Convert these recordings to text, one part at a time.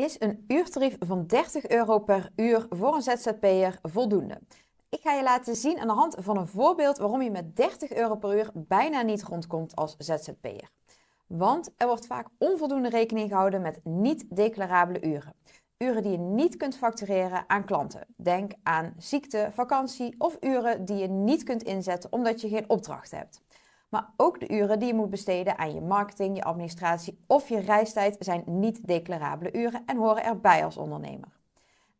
Is een uurtarief van 30 euro per uur voor een ZZP'er voldoende? Ik ga je laten zien aan de hand van een voorbeeld waarom je met 30 euro per uur bijna niet rondkomt als ZZP'er. Want er wordt vaak onvoldoende rekening gehouden met niet-declarabele uren. Uren die je niet kunt factureren aan klanten. Denk aan ziekte, vakantie of uren die je niet kunt inzetten omdat je geen opdracht hebt. Maar ook de uren die je moet besteden aan je marketing, je administratie of je reistijd zijn niet declarabele uren en horen erbij als ondernemer.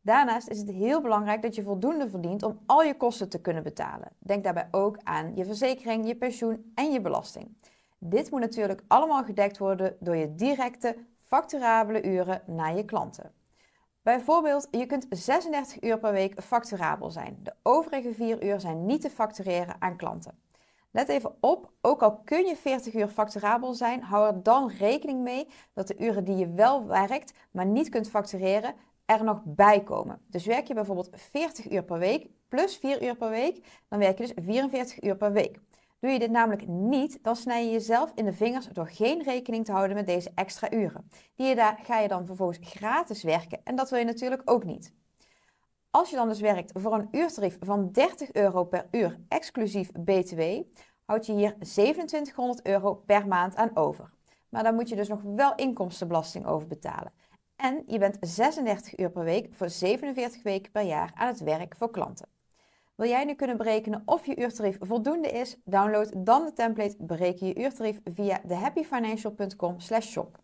Daarnaast is het heel belangrijk dat je voldoende verdient om al je kosten te kunnen betalen. Denk daarbij ook aan je verzekering, je pensioen en je belasting. Dit moet natuurlijk allemaal gedekt worden door je directe, facturabele uren naar je klanten. Bijvoorbeeld, je kunt 36 uur per week facturabel zijn. De overige 4 uur zijn niet te factureren aan klanten. Let even op, ook al kun je 40 uur facturabel zijn, hou er dan rekening mee dat de uren die je wel werkt, maar niet kunt factureren, er nog bij komen. Dus werk je bijvoorbeeld 40 uur per week plus 4 uur per week, dan werk je dus 44 uur per week. Doe je dit namelijk niet, dan snij je jezelf in de vingers door geen rekening te houden met deze extra uren. Die daar, ga je dan vervolgens gratis werken en dat wil je natuurlijk ook niet. Als je dan dus werkt voor een uurtarief van 30 euro per uur, exclusief BTW, houd je hier 2700 euro per maand aan over. Maar dan moet je dus nog wel inkomstenbelasting over betalen. En je bent 36 uur per week voor 47 weken per jaar aan het werk voor klanten. Wil jij nu kunnen berekenen of je uurtarief voldoende is? Download dan de template Bereken je uurtarief via thehappyfinancial.com/shop.